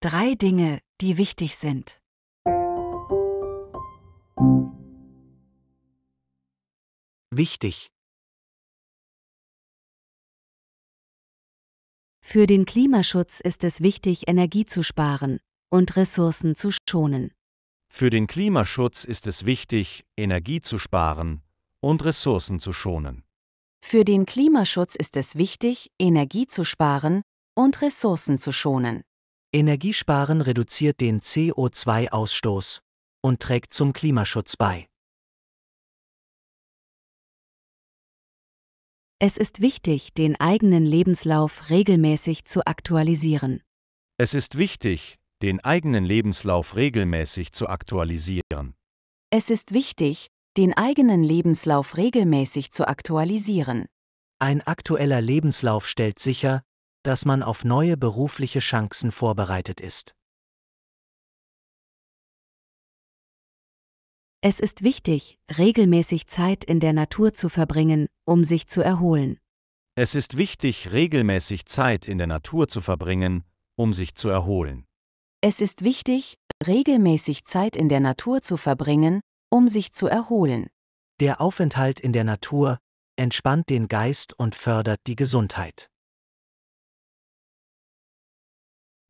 Drei Dinge, die wichtig sind. Wichtig. Für den Klimaschutz ist es wichtig, Energie zu sparen und Ressourcen zu schonen. Für den Klimaschutz ist es wichtig, Energie zu sparen und Ressourcen zu schonen. Für den Klimaschutz ist es wichtig, Energie zu sparen und Ressourcen zu schonen. Energiesparen reduziert den CO2-Ausstoß und trägt zum Klimaschutz bei. Es ist wichtig, den eigenen Lebenslauf regelmäßig zu aktualisieren. Es ist wichtig, den eigenen Lebenslauf regelmäßig zu aktualisieren. Es ist wichtig, den eigenen Lebenslauf regelmäßig zu aktualisieren. Ein aktueller Lebenslauf stellt sicher, dass man auf neue berufliche Chancen vorbereitet ist. Es ist wichtig, regelmäßig Zeit in der Natur zu verbringen, um sich zu erholen. Es ist wichtig, regelmäßig Zeit in der Natur zu verbringen, um sich zu erholen. Es ist wichtig, regelmäßig Zeit in der Natur zu verbringen, um sich zu erholen. Der Aufenthalt in der Natur entspannt den Geist und fördert die Gesundheit.